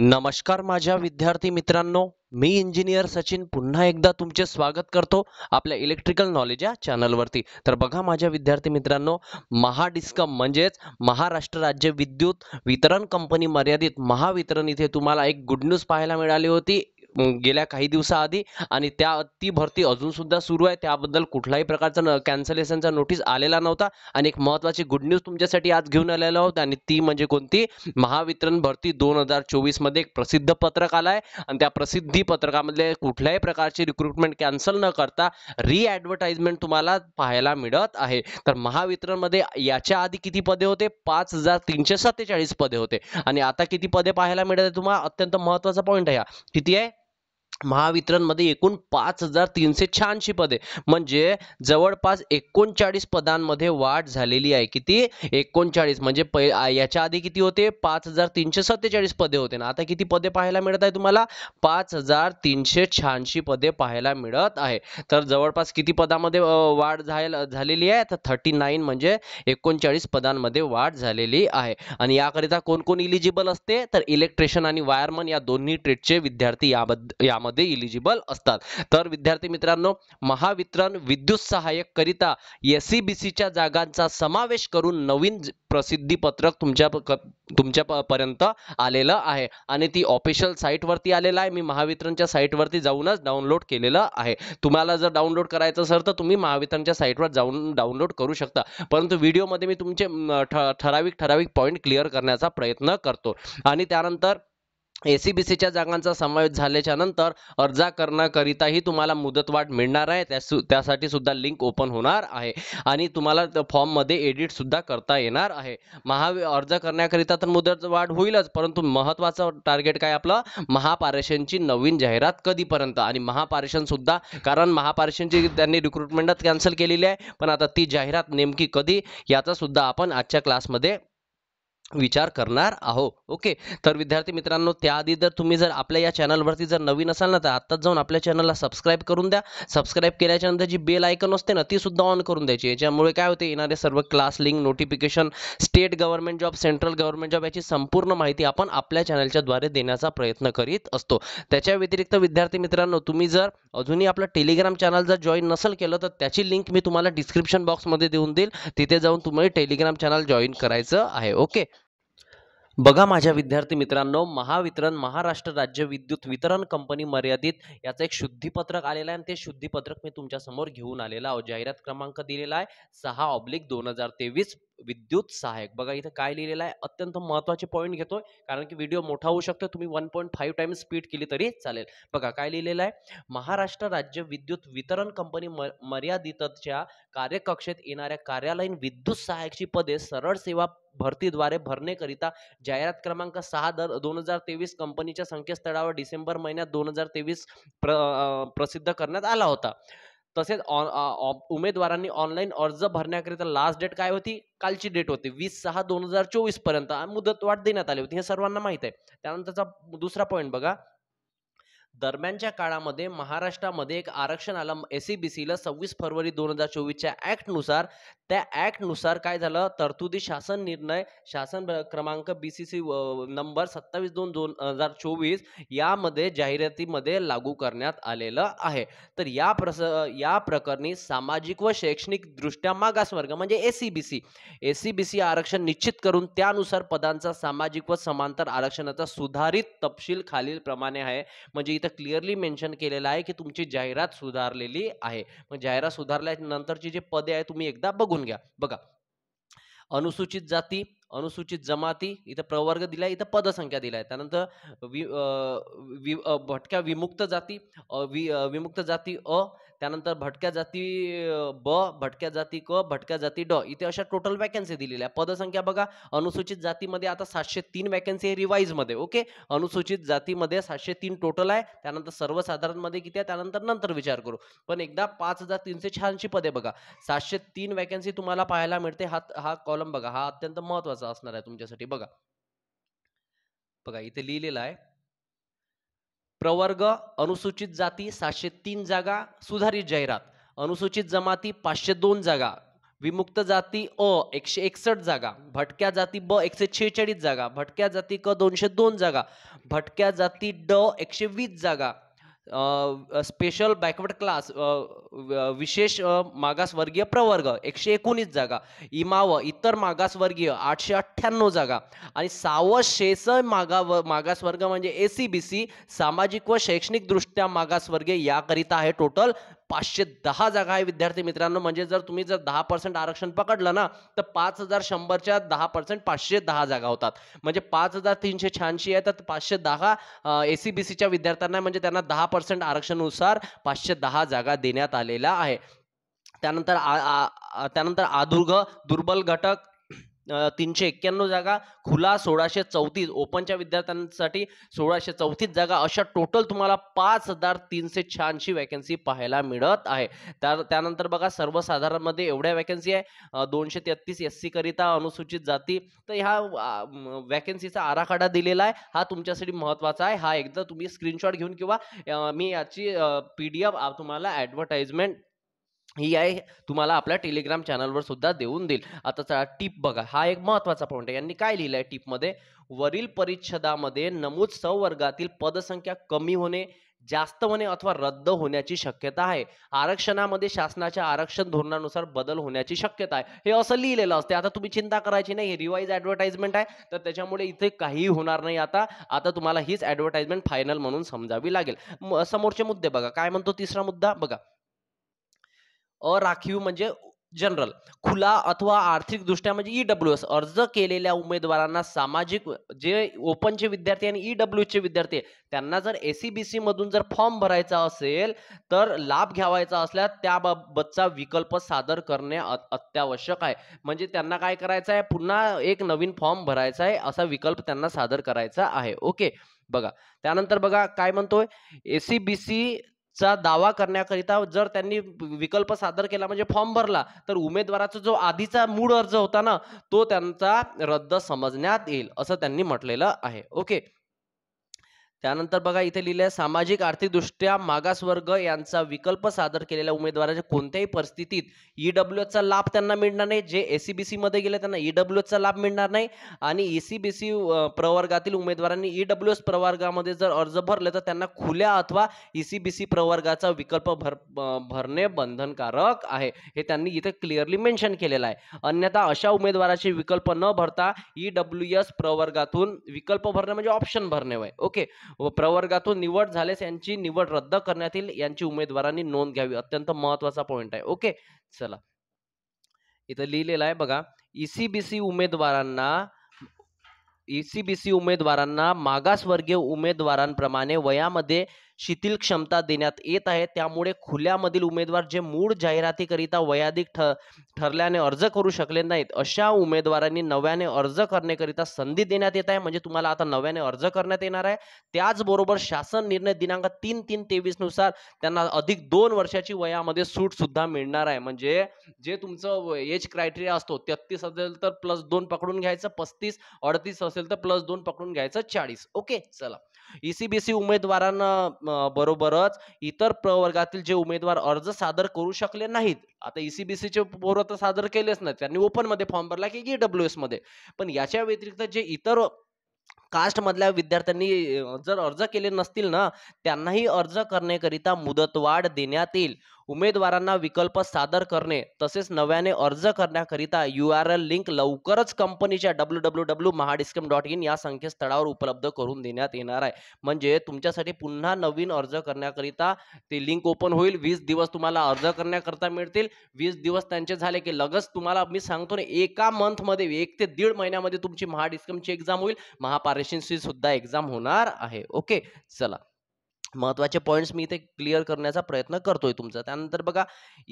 नमस्कार माझ्या विद्यार्थी मित्रांनो मी इंजिनियर सचिन पुन्हा एकदा तुमचे स्वागत करतो आपल्या इलेक्ट्रिकल नॉलेज या चॅनलवरती तर बघा माझ्या विद्यार्थी मित्रांनो महाडिस्कम म्हणजेच महाराष्ट्र राज्य विद्युत वितरण कंपनी मर्यादित महावितरण इथे तुम्हाला एक गुड न्यूज पाहायला मिळाली होती गेल्या काही दिवसाआधी आणि त्या ती भरती अजून सुद्धा सुरू आहे त्याबद्दल कुठलाही प्रकारचा कॅन्सलेशनचा नोटीस आलेला नव्हता आणि एक महत्वाची गुड न्यूज तुमच्यासाठी आज घेऊन आलेलो आहोत आणि ती म्हणजे कोणती महावितरण भरती दोन हजार चोवीसमध्ये मध्ये एक प्रसिद्ध पत्रक आहे आणि त्या प्रसिद्धी पत्रकामध्ये कुठल्याही प्रकारची रिक्रुटमेंट कॅन्सल न करता रिॲडव्हर्टाइजमेंट तुम्हाला पाहायला मिळत आहे तर महावितरणमध्ये याच्या आधी किती पदे होते पाच हजार तीनशे सत्तेचाळीस पदे होते आणि आता किती पदे पाहायला मिळत आहे तुम्हाला अत्यंत महत्वाचा पॉईंट आहे किती आहे महावितरणमध्ये एकूण पाच हजार तीनशे शहाऐंशी पदे म्हणजे जवळपास एकोणचाळीस पदांमध्ये वाढ झालेली आहे किती एकोणचाळीस म्हणजे याच्या आधी किती होते पाच हजार तीनशे सत्तेचाळीस पदे होते ना आता किती पदे पाहायला मिळत आहे तुम्हाला पाच हजार तीनशे शहाऐंशी पदे पाहायला मिळत आहे तर जवळपास किती पदामध्ये वाढ झायला झालेली आहे तर थर्टी नाईन म्हणजे एकोणचाळीस पदांमध्ये वाढ झालेली आहे आणि याकरिता कोण कोण इलिजिबल असते तर इलेक्ट्रिशियन आणि वायरमन या दोन्ही ट्रेडचे विद्यार्थी याबद्दल या यामध्ये इलिजिबल असतात तर विद्यार्थी मित्रांनो महावितरण विद्युत सहाय्यक करिता एसईबीसीच्या e जागांचा समावेश करून नवीन पत्रक तुमच्या तुमच्या पर्यंत आलेलं आहे आणि ती ऑफिशियल साईटवरती आलेलं आहे मी महावितरणच्या साईटवरती जाऊनच डाउनलोड केलेलं आहे तुम्हाला जर डाउनलोड करायचं असेल तर तुम्ही महावितरणच्या साईटवर जाऊन डाउनलोड करू शकता परंतु व्हिडिओमध्ये मी तुमचे ठराविक ठराविक पॉईंट क्लिअर करण्याचा प्रयत्न करतो आणि त्यानंतर एसीबीसीच्या जागांचा समावेश झाल्याच्या नंतर करण्याकरिताही तुम्हाला मुदतवाढ मिळणार आहे त्यासाठी सुद्धा लिंक ओपन होणार आहे आणि तुम्हाला फॉर्ममध्ये एडिट सुद्धा करता येणार आहे महा अर्ज करण्याकरिता तर मुदतवाढ होईलच परंतु महत्त्वाचं टार्गेट काय आपलं महापारेषणची नवीन जाहिरात कधीपर्यंत आणि महापारेषण सुद्धा कारण महापारेषणची त्यांनी रिक्रुटमेंटच कॅन्सल केलेली आहे पण आता ती जाहिरात नेमकी कधी याचा सुद्धा आपण आजच्या क्लासमध्ये विचार करणार आहो ओके तर विद्यार्थी मित्रांनो त्याआधी जर तुम्ही जर आपल्या या चॅनलवरती जर नवीन असाल ना तर आत्ताच जाऊन आपल्या चॅनलला सबस्क्राईब करून द्या सबस्क्राईब केल्याच्यानंतर जी बेल आयकन असते ना ती सुद्धा ऑन करून द्यायची याच्यामुळे काय होते येणारे सर्व class link notification state government job central government job याची संपूर्ण माहिती आपण आपल्या चॅनलच्याद्वारे देण्याचा प्रयत्न करीत असतो त्याच्या व्यतिरिक्त विद्यार्थी मित्रांनो तुम्ही जर अजूनही आपलं टेलिग्राम चॅनल जर जॉईन नसेल केलं तर त्याची लिंक मी तुम्हाला डिस्क्रिप्शन बॉक्समध्ये देऊन देईल तिथे जाऊन तुम्ही टेलिग्राम चॅनल जॉईन करायचं आहे ओके बघा माझ्या विद्यार्थी मित्रांनो महावितरण महाराष्ट्र राज्य विद्युत वितरण कंपनी मर्यादित याचं एक शुद्धीपत्रक आलेलं आहे आणि ते शुद्धीपत्रक मी तुमच्यासमोर घेऊन आलेलं आहोत जाहिरात क्रमांक दिलेला आहे सहा ऑब्लिक दोन हजार तेवीस विद्युत सहायक बघा इथं काय लिहिलेलं आहे अत्यंत महत्वाचे पॉईंट घेतोय कारण की व्हिडिओ मोठा होऊ शकतो तुम्ही one point five times speed केली तरी चालेल बघा काय लिहिलेलं आहे महाराष्ट्र राज्य विद्युत वितरण कंपनी मर्यादितच्या कार्यकक्षेत येणाऱ्या कार्यालयीन विद्युत सहाय्यकची पदे सरळ सेवा भरतीद्वारे भरणेकरिता जाहिरात क्रमांक सहा दर दोन हजार तेवीस कंपनीच्या संकेतस्थळावर डिसेंबर महिन्यात दोन हजार तेवीस प्र प्रसिद्ध करण्यात आला होता तसेच उमेदवारांनी ऑनलाईन अर्ज भरण्याकरिता लास्ट डेट काय होती कालची डेट होती वीस सहा दोन हजार चोवीस पर्यंत मुदतवाढ देण्यात आली होती हे सर्वांना माहित आहे त्यानंतरचा दुसरा पॉईंट बघा दरम्यानच्या काळामध्ये महाराष्ट्रामध्ये एक आरक्षण आलं एस सी बी सीला सव्वीस फरवरी दोन हजार चोवीसच्या ॲक्टनुसार त्या ॲक्टनुसार काय झालं तरतुदी शासन निर्णय शासन क्रमांक बी सी सी नंबर सत्तावीस दोन दोन हजार चोवीस यामध्ये जाहिरातीमध्ये लागू करण्यात आलेलं आहे तर या प्रस या प्रकरणी सामाजिक व शैक्षणिकदृष्ट्या मागासवर्ग म्हणजे S C B C S C B C आरक्षण निश्चित करून त्यानुसार पदांचा सामाजिक व समांतर आरक्षणाचा सुधारित तपशील खालीलप्रमाणे आहे म्हणजे इथं क्लिअरली मेन्शन केलेलं आहे की तुमची जाहिरात सुधारलेली आहे मग जाहिरात सुधारल्यानंतरची जे पदे आहे तुम्ही एकदा बघून घ्या बघा अनुसूचित जाती अनुसूचित जमाती इथं प्रवर्ग दिला आहे इथं पदसंख्या दिला आहे त्यानंतर वि वि भटक्या विमुक्त जाती वि विमुक्त जाती अ त्यानंतर भटक्या जाती ब भटक्या जाती क भटक्या जाती ड इथे अशा टोटल वॅकन्सी दिलेल्या आहे पदसंख्या बघा अनुसूचित जातीमध्ये आता सातशे तीन वॅकन्सी आहे रिवाईजमध्ये ओके अनुसूचित जातीमध्ये सातशे तीन टोटल आहे त्यानंतर सर्वसाधारणमध्ये किती आहे त्यानंतर नंतर विचार करू पण एकदा पाच हजार तीनशे शहाऐंशी पदे बघा सातशे तीन वॅकन्सी तुम्हाला पाहायला मिळते हा हा कॉलम बघा हा अत्यंत महत्वाचा महत्वाचा असणार आहे तुमच्यासाठी बघा बघा इथे लिहिलेलं आहे प्रवर्ग अनुसूचित जाती सातशे तीन जागा सुधारित जाहिरात अनुसूचित जमाती पाचशे दोन जागा विमुक्त जाती अ एकशे एकसष्ट जागा भटक्या जाती ब एकशे छेचाळीस जागा भटक्या जाती क दोनशे दोन जागा भटक्या जाती ड एकशे वीस जागा स्पेशल बॅकवर्ड क्लास विशेष मागासवर्गीय प्रवर्ग एकशे एकोणीस जागा इमाव इतर मागासवर्गीय आठशे अठ्ठ्याण्णव जागा आणि साव मागा मागासवर्ग म्हणजे ए सी बी सी सामाजिक व शैक्षणिकदृष्ट्या मागासवर्गीय याकरिता आहे टोटल पाचशे दहा जागा आहे विद्यार्थी मित्रांनो म्हणजे जर तुम्ही जर दहा पर्सेंट आरक्षण पकडलं ना तर पाच हजार शंभरच्या दहा पर्सेंट पाचशे दहा जागा होतात म्हणजे पाच हजार तीनशे शहाऐंशी आहे तर पाचशे दहा ए सी बी सीच्या विद्यार्थ्यांना म्हणजे त्यांना दहा पर्सेंट आरक्षणानुसार पाचशे दहा जागा देण्यात आलेल्या आहे त्यानंतर त्यानंतर आदुर्ग दुर्बल घटक तीनशे एक्क्याण्णव जागा खुला सोळाशे चौतीस ओपनच्या विद्यार्थ्यांसाठी सोळाशे चौतीस जागा अशा टोटल तुम्हाला पाच हजार तीनशे शहाऐंशी वॅकन्सी पाहायला मिळत आहे तर त्यानंतर बघा सर्वसाधारणमध्ये एवढ्या वॅकन्सी आहे दोनशे तेहत्तीस एस सी करिता अनुसूचित जाती तर ह्या वॅकन्सीचा आराखडा दिलेला आहे हा तुमच्यासाठी महत्त्वाचा आहे हा एकदा तुम्ही स्क्रीनशॉट घेऊन किंवा मी याची पी डी एफ तुम्हाला ॲडव्हर्टाइजमेंट ही आहे तुम्हाला आपल्या टेलिग्राम चॅनलवर सुद्धा देऊन देईल आता चला टीप बघा हा एक महत्त्वाचा पॉईंट आहे यांनी काय लिहिलंय आहे टीपमध्ये वरील परिच्छदामध्ये नमूद सवर्गातील पदसंख्या कमी होणे जास्त होणे अथवा रद्द होण्याची शक्यता आहे आरक्षणामध्ये शासनाच्या आरक्षण धोरणानुसार बदल होण्याची शक्यता आहे हे असं लिहिलेलं असते आता तुम्ही चिंता करायची नाही हे रिवाईज ऍडव्हर्टाइजमेंट आहे तर त्याच्यामुळे इथे काहीही होणार नाही आता आता तुम्हाला हीच ऍडव्हर्टाइजमेंट फायनल म्हणून समजावी लागेल समोरचे मुद्दे बघा काय म्हणतो तिसरा मुद्दा बघा अराखीव म्हणजे जनरल खुला अथवा आर्थिकदृष्ट्या म्हणजे ईडब्ल्यू e एस अर्ज केलेल्या उमेदवारांना सामाजिक जे ओपनचे विद्यार्थी आणि ईडब्ल्यू e चे विद्यार्थी त्यांना जर एसीबीसी मधून जर फॉर्म भरायचा असेल तर लाभ घ्यावायचा असल्यास त्याबाबतचा विकल्प सादर करणे अत्यावश्यक आहे म्हणजे त्यांना काय करायचं आहे पुन्हा एक नवीन फॉर्म भरायचा आहे असा विकल्प त्यांना सादर करायचा आहे ओके बघा त्यानंतर बघा काय म्हणतोय एसीबीसी चा दावा करण्याकरिता जर त्यांनी विकल्प सादर केला म्हणजे फॉर्म भरला तर उमेदवाराचा जो आधीचा मूळ अर्ज होता ना तो त्यांचा रद्द समजण्यात येईल असं त्यांनी म्हटलेलं आहे ओके त्यानंतर बघा इथे सामाजिक आहे सामाजिक आर्थिकदृष्ट्या वर्ग यांचा विकल्प सादर केलेल्या उमेदवाराच्या कोणत्याही परिस्थितीत ईडब्ल्यू एसचा लाभ त्यांना मिळणार नाही जे एसीबीसी मध्ये गेले त्यांना ईडब्ल्यू एचचा लाभ मिळणार नाही आणि एसीबीसी e प्रवर्गातील उमेदवारांनी ईडब्ल्यू एस प्रवर्गामध्ये जर अर्ज भरले तर त्यांना खुल्या अथवा ईसीबीसी e प्रवर्गाचा विकल्प भर भरणे बंधनकारक आहे हे त्यांनी इथे क्लिअरली मेन्शन केलेलं आहे अन्यथा अशा उमेदवाराचे विकल्प न भरता ईडब्ल्यू एस प्रवर्गातून विकल्प भरणे म्हणजे ऑप्शन भरणे वय ओके व प्रवर्गातून निवड झाल्यास यांची निवड रद्द करण्यात येईल यांची उमेदवारांनी नोंद घ्यावी अत्यंत महत्वाचा पॉईंट आहे ओके चला इथं लिहिलेलं आहे बघा ईसीबीसी e उमेदवारांना ईसीबीसी e उमेदवारांना मागासवर्गीय उमेदवारांप्रमाणे वयामध्ये शिथिल क्षमता देण्यात येत आहे त्यामुळे खुल्यामधील उमेदवार जे मूळ जाहिरातीकरिता वयाधिक ठ ठरल्याने अर्ज करू शकले नाहीत अशा उमेदवारांनी नव्याने अर्ज करण्याकरिता संधी देण्यात येत आहे म्हणजे तुम्हाला आता नव्याने अर्ज करण्यात येणार आहे त्याचबरोबर शासन निर्णय दिनांक तीन तीन तेवीस नुसार त्यांना अधिक दोन वर्षाची वयामध्ये सूट सुद्धा मिळणार आहे म्हणजे जे तुमचं एज क्रायटेरिया असतो तेहतीस असेल तर प्लस दोन पकडून घ्यायचं पस्तीस अडतीस असेल तर प्लस दोन पकडून घ्यायचं चाळीस ओके चला ईसीबीसी उमेदवारांना बरोबरच इतर प्रवर्गातील जे उमेदवार अर्ज सादर करू शकले नाहीत आता ईसीबीसीचे पोर तर सादर केलेच नाहीत त्यांनी ओपनमध्ये फॉर्म भरला की ईडब्ल्यू e डब्ल्यू एसमध्ये पण याच्या व्यतिरिक्त जे इतर कास्टमधल्या विद्यार्थ्यांनी जर अर्ज केले नसतील ना त्यांनाही अर्ज करण्याकरिता मुदतवाढ देण्यात येईल उमेदवारांना विकल्प सादर करणे तसेच नव्याने अर्ज करण्याकरिता यू आर एल लिंक लवकरच कंपनीच्या W W W Mahadiscom dot in या संकेतस्थळावर उपलब्ध करून देण्यात येणार आहे म्हणजे तुमच्यासाठी पुन्हा नवीन अर्ज करण्याकरिता ते लिंक ओपन होईल वीस दिवस तुम्हाला अर्ज करण्याकरता मिळतील वीस दिवस त्यांचे झाले की लगेच तुम्हाला मी सांगतो ना एका मंथमध्ये एक ते दीड महिन्यामध्ये तुमची महाडिस्कमची एक्झाम होईल महापारेशनची सुद्धा एक्झाम होणार आहे ओके चला महत्त्वाचे पॉईंट्स मी इथे क्लिअर करण्याचा प्रयत्न करतोय तुमचा त्यानंतर बघा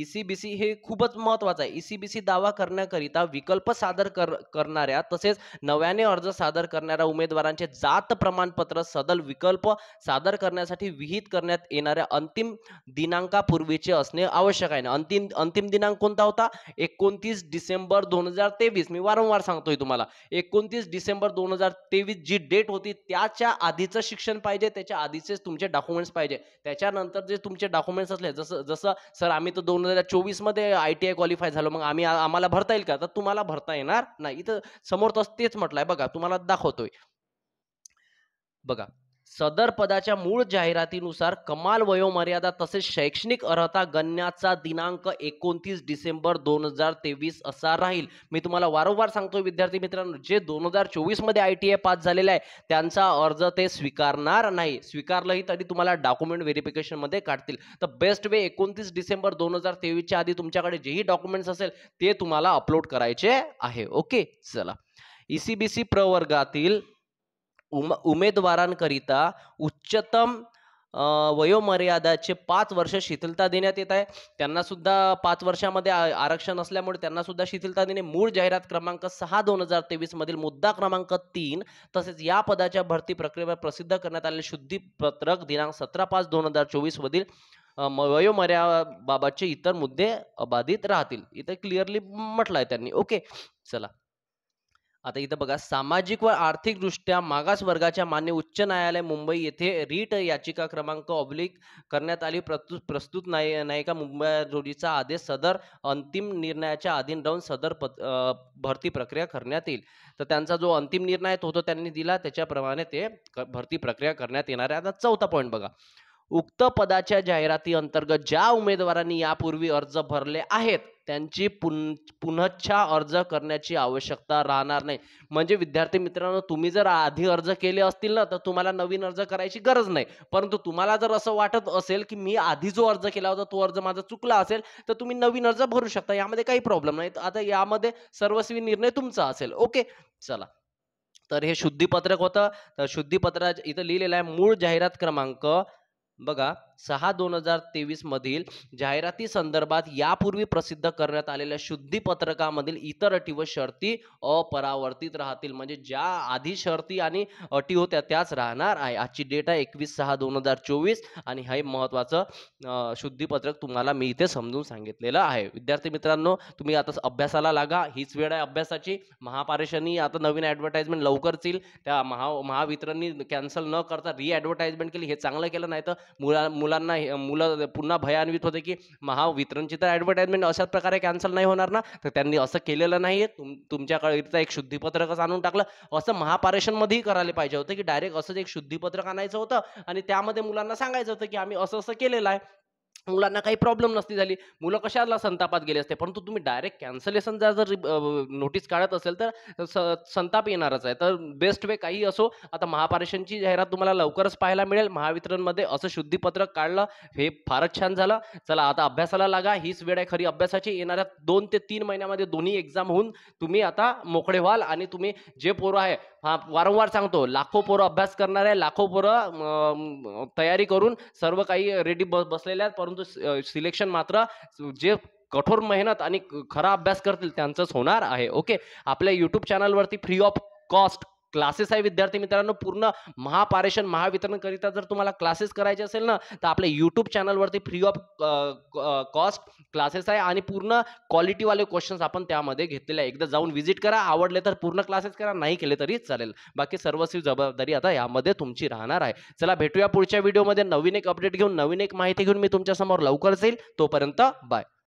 ईसीबीसी हे खूपच महत्त्वाचं आहे ईसीबीसी दावा करण्याकरिता विकल्प सादर कर करणाऱ्या तसेच नव्याने अर्ज सादर करणाऱ्या उमेदवारांचे जात प्रमाणपत्र सदल विकल्प सादर करण्यासाठी विहित करण्यात येणाऱ्या अंतिम दिनांकापूर्वीचे असणे आवश्यक आहे ना अंतिम अंतिम दिनांक कोणता होता एकोणतीस डिसेंबर दोन हजार तेवीस मी वारंवार सांगतोय तुम्हाला एकोणतीस डिसेंबर दोन हजार तेवीस जी डेट होती त्याच्या आधीचं शिक्षण पाहिजे त्याच्या आधीचेच तुमचे डॉक्युमेंट डॉक्युमेंट्स पाहिजे त्याच्यानंतर जे तुमचे डॉक्युमेंट्स असले जसं जसं सर आम्ही तर दोन हजार चोवीसमध्ये आय टी आय क्वालिफाय झालो मग आम्ही आम्हाला भरता येईल का तर तुम्हाला भरता येणार नाही इथं समोर तस तेच म्हटलंय बघा तुम्हाला दाखवतोय बघा सदर पदाच्या मूळ जाहिरातीनुसार कमाल वयोमर्यादा तसेच शैक्षणिक अर्हता गणण्याचा दिनांक एकोणतीस डिसेंबर दोन हजार तेवीस असा राहील मी तुम्हाला वारंवार सांगतो विद्यार्थी मित्रांनो जे दोन हजार चोवीसमध्ये आय टी आय पास झालेला आहे त्यांचा अर्ज ते स्वीकारणार नाही स्वीकारलंही तरी तुम्हाला डॉक्युमेंट व्हेरिफिकेशनमध्ये काढतील तर बेस्ट वे एकोणतीस डिसेंबर दोन हजार तेवीसच्या आधी तुमच्याकडे जेही डॉक्युमेंट्स असेल ते तुम्हाला अपलोड करायचे आहे ओके चला ई सी बी सी प्रवर्गातील उम उमेदवारांकरिता उच्चतम वयोमर्यादाचे पाच वर्ष शिथिलता देण्यात येत आहे त्यांना सुद्धा पाच वर्षामध्ये आरक्षण असल्यामुळे त्यांना सुद्धा शिथिलता देणे मूळ जाहिरात क्रमांक सहा दोन हजार तेवीसमधील मधील मुद्दा क्रमांक तीन तसेच या पदाच्या भरती प्रक्रियेवर प्रसिद्ध करण्यात आलेले शुद्धीपत्रक दिनांक सतरा पाच दोन हजार चोवीस मधील वयोमर्याबाबतचे इतर मुद्दे अबाधित राहतील इथे क्लिअरली म्हटलं आहे त्यांनी ओके चला आता इथं बघा सामाजिक व आर्थिकदृष्ट्या मागास वर्गाच्या मान्य उच्च न्यायालय मुंबई येथे रीट याचिका क्रमांक ऑब्लिक करण्यात आली प्रस्तुत प्रस्तुत नाही नायिका मुंबई जोडीचा आदेश सदर अंतिम निर्णयाच्या अधीन राहून सदर भरती प्रक्रिया करण्यात येईल तर त्यांचा जो अंतिम निर्णय तो त्यांनी दिला त्याच्याप्रमाणे ते भरती प्रक्रिया करण्यात येणार आहे आता चौथा पॉईंट बघा उक्त पदाच्या जाहिराती अंतर्गत ज्या उमेदवारांनी यापूर्वी अर्ज भरले आहेत त्यांची पुन पुनच्छा अर्ज करण्याची आवश्यकता राहणार नाही म्हणजे विद्यार्थी मित्रांनो तुम्ही जर आधी अर्ज केले असतील ना तर तुम्हाला नवीन अर्ज करायची गरज नाही परंतु तुम्हाला जर असं वाटत असेल की मी आधी जो अर्ज केला होता तो अर्ज माझा चुकला असेल तर तुम्ही नवीन अर्ज भरू शकता यामध्ये काही प्रॉब्लेम नाही आता यामध्ये सर्वस्वी निर्णय तुमचा असेल ओके चला तर हे शुद्धीपत्रक होतं तर शुद्धीपत्रा इथं लिहिलेलं आहे मूळ जाहिरात क्रमांक बघा सहा दोन हजार तेवीसमधील जाहिराती संदर्भात यापूर्वी प्रसिद्ध करण्यात आलेल्या शुद्धीपत्रकामधील इतर अटी व शर्ती अपरावर्तित राहतील म्हणजे ज्या आधी शर्ती आणि अटी होत्या त्याच राहणार आहे आजची डेट आहे एकवीस सहा दोन हजार चोवीस आणि हे महत्त्वाचं शुद्धीपत्रक तुम्हाला मी इथे समजून सांगितलेलं आहे विद्यार्थी मित्रांनो तुम्ही आता अभ्यासाला लागा हीच वेळ आहे अभ्यासाची महापारेषणी आता नवीन ॲडव्हर्टाईजमेंट लवकरच येईल त्या महा महावितरणनी कॅन्सल न करता रिॲडव्हर्टाईजमेंट केली हे चांगलं केलं नाही तर मुला मुलांना मुलं पुन्हा भयान्वित होते की महावितरणची तर ॲडव्हर्टाईजमेंट अशाच प्रकारे कॅन्सल नाही होणार ना तर त्यांनी असं केलेलं नाही आहे तुम तुमच्याकडे एक शुद्धीपत्रकच आणून टाकलं असं महापारेषणमध्येही करायला पाहिजे होतं की डायरेक्ट असं एक शुद्धीपत्रक आणायचं होतं आणि त्यामध्ये मुलांना सांगायचं होतं की आम्ही असं असं केलेलं आहे मुलांना काही प्रॉब्लेम नसती झाली मुलं कशाला संतापात गेले असते परंतु तुम्ही डायरेक्ट कॅन्सलेशन जर नोटीस काढत असेल तर संताप येणारच आहे तर बेस्ट वे काही असो आता महापारेषणची जाहिरात तुम्हाला लवकरच पाहायला मिळेल महावितरणमध्ये असं शुद्धीपत्रक काढलं हे फारच छान झालं चला आता अभ्यासाला लागा हीच वेळ आहे खरी अभ्यासाची येणाऱ्या दोन ते तीन महिन्यामध्ये दोन्ही एक्झाम होऊन तुम्ही आता मोकळे व्हाल आणि तुम्ही जे पोरं आहे हा वारंवार सांगतो लाखो पोरं अभ्यास करणार आहे लाखो पोरं तयारी करून सर्व काही रेडी बसलेल्या आहेत परंतु परंतु सिलेक्शन मात्र जे कठोर मेहनत आणि खरा अभ्यास करतील त्यांचंच होणार आहे ओके आपल्या युट्यूब वरती फ्री ऑफ कॉस्ट क्लासेस आहे विद्यार्थी मित्रांनो पूर्ण महापारेषण महावितरणकरिता जर तुम्हाला क्लासेस करायचे असेल ना तर आपल्या यूट्यूब चॅनलवरती फ्री ऑफ कॉस्ट क्लासेस आहे आणि पूर्ण क्वालिटीवाले क्वेश्चन्स आपण त्यामध्ये घेतलेले आहे एकदा जाऊन व्हिजिट करा आवडले तर पूर्ण क्लासेस करा नाही केले तरी चालेल बाकी सर्वस्वी जबाबदारी आता यामध्ये तुमची राहणार आहे चला भेटूया पुढच्या व्हिडिओमध्ये नवीन एक अपडेट घेऊन नवीन एक माहिती घेऊन मी तुमच्यासमोर लवकरच येईल तोपर्यंत बाय